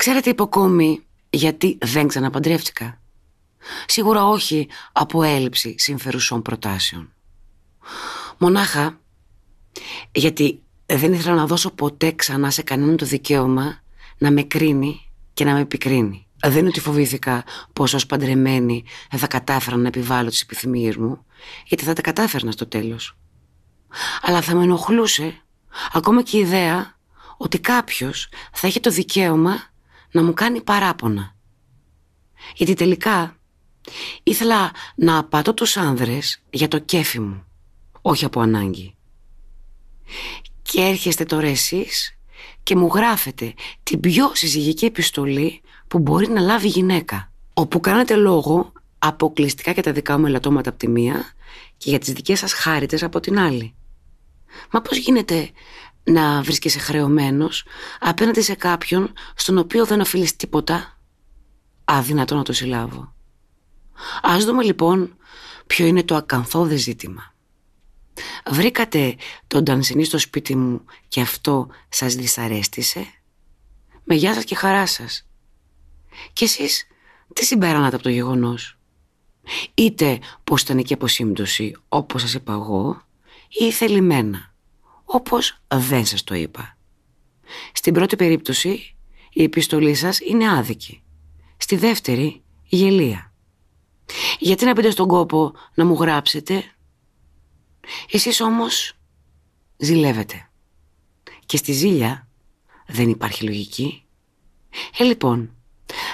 Ξέρετε υποκόμη γιατί δεν ξαναπαντρεύτηκα. Σίγουρα όχι από έλλειψη συμφερουσών προτάσεων. Μονάχα γιατί δεν ήθελα να δώσω ποτέ ξανά σε κανέναν το δικαίωμα να με κρίνει και να με επικρίνει. Δεν είναι ότι φοβήθηκα πως ως παντρεμένη θα κατάφερα να επιβάλλω τις επιθυμίες μου, γιατί θα τα κατάφερνα στο τέλος. Αλλά θα με ενοχλούσε ακόμα και η ιδέα ότι κάποιος θα έχει το δικαίωμα να μου κάνει παράπονα. Γιατί τελικά ήθελα να απατώ τους άνδρες για το κέφι μου, όχι από ανάγκη. Και έρχεστε τώρα εσείς και μου γράφετε την πιο συζυγική επιστολή που μπορεί να λάβει γυναίκα, όπου κάνετε λόγο αποκλειστικά για τα δικά μου ελαττώματα από τη μία και για τις δικές σας χάριτες από την άλλη. Μα πώς γίνεται να βρίσκεσαι χρεωμένος απέναντι σε κάποιον στον οποίο δεν οφείλει τίποτα αδυνατό να το συλλάβω. Ας δούμε λοιπόν ποιο είναι το ακαθόδε ζήτημα. Βρήκατε τον Τανσινή στο σπίτι μου και αυτό σας δυσαρέστησε. Με γεια σας και χαρά σας. Και εσείς τι συμπέρανατε από το γεγονός. Είτε πως ήταν και αποσύμπτωση όπως σας είπα εγώ ή θελημένα όπως δεν σας το είπα. Στην πρώτη περίπτωση η επιστολή σας είναι άδικη. Στη δεύτερη γελία. Γιατί να πείτε στον κόπο να μου γράψετε. Εσείς όμως ζηλεύετε. Και στη ζήλια δεν υπάρχει λογική. Ε, λοιπόν,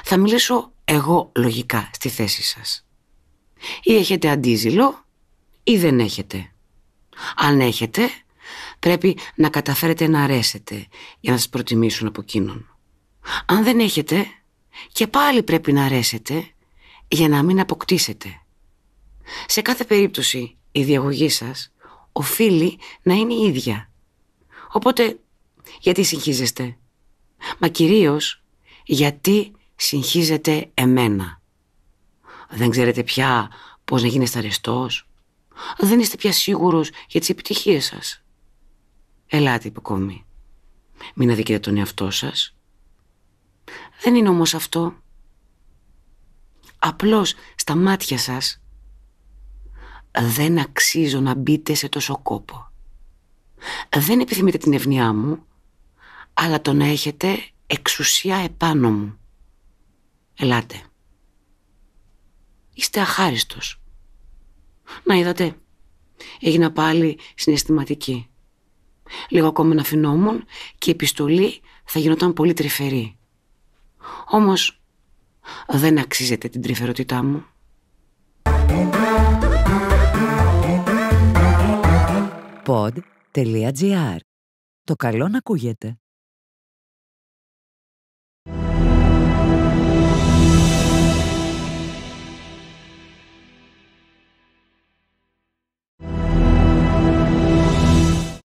θα μιλήσω εγώ λογικά στη θέση σας. Ή έχετε αντίζηλο ή δεν έχετε. Αν έχετε, πρέπει να καταφέρετε να αρέσετε για να σας προτιμήσουν από εκείνον. Αν δεν έχετε, και πάλι πρέπει να αρέσετε για να μην αποκτήσετε. Σε κάθε περίπτωση η διαγωγή σας οφείλει να είναι η ίδια. Οπότε γιατί συγχύζεστε. Μα κυρίως γιατί συγχύζετε εμένα. Δεν ξέρετε πια πώς να γίνεστε αρεστός. Δεν είστε πια σίγουρος για τις επιτυχίες σας. Ελάτε υποκόμη. Μην αδικείτε τον εαυτό σας. Δεν είναι όμως αυτό. Απλώς στα μάτια σας δεν αξίζω να μπείτε σε τόσο κόπο. Δεν επιθυμείτε την ευνοιά μου, αλλά το να έχετε εξουσία επάνω μου. Ελάτε. Είστε αχάριστος. Να είδατε, έγινα πάλι συναισθηματική. Λίγο ακόμα να φινόμουν και η επιστολή θα γινόταν πολύ τρυφερή. Όμως δεν αξίζεται την τρυφερότητά μου. Pod.gr. Το καλό να ακούγεται.